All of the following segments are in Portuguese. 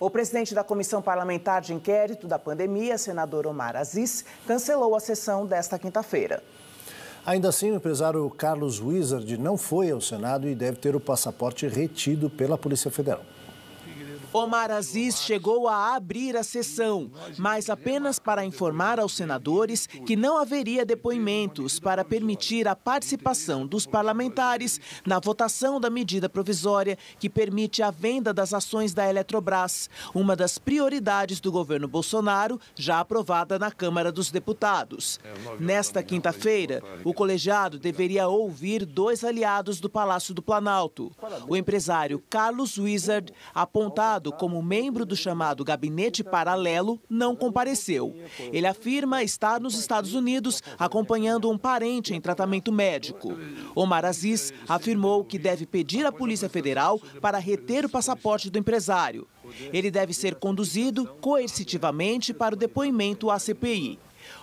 O presidente da Comissão Parlamentar de Inquérito da Pandemia, senador Omar Aziz, cancelou a sessão desta quinta-feira. Ainda assim, o empresário Carlos Wizard não foi ao Senado e deve ter o passaporte retido pela Polícia Federal. Omar Aziz chegou a abrir a sessão, mas apenas para informar aos senadores que não haveria depoimentos para permitir a participação dos parlamentares na votação da medida provisória que permite a venda das ações da Eletrobras, uma das prioridades do governo Bolsonaro, já aprovada na Câmara dos Deputados. Nesta quinta-feira, o colegiado deveria ouvir dois aliados do Palácio do Planalto. O empresário Carlos Wizard, apontado como membro do chamado Gabinete Paralelo, não compareceu. Ele afirma estar nos Estados Unidos acompanhando um parente em tratamento médico. Omar Aziz afirmou que deve pedir à Polícia Federal para reter o passaporte do empresário. Ele deve ser conduzido coercitivamente para o depoimento à CPI.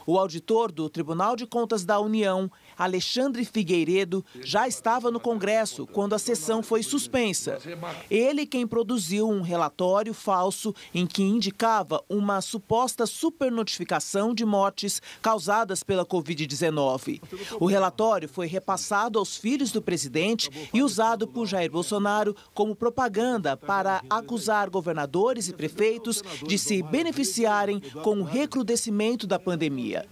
O auditor do Tribunal de Contas da União, Alexandre Figueiredo, já estava no Congresso quando a sessão foi suspensa. Ele quem produziu um relatório falso em que indicava uma suposta supernotificação de mortes causadas pela Covid-19. O relatório foi repassado aos filhos do presidente e usado por Jair Bolsonaro como propaganda para acusar governadores e prefeitos de se beneficiarem com o recrudescimento da pandemia pandemia.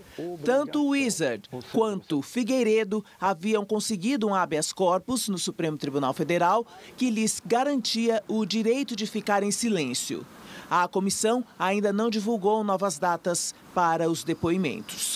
Tanto Wizard quanto Figueiredo haviam conseguido um habeas corpus no Supremo Tribunal Federal que lhes garantia o direito de ficar em silêncio. A comissão ainda não divulgou novas datas para os depoimentos.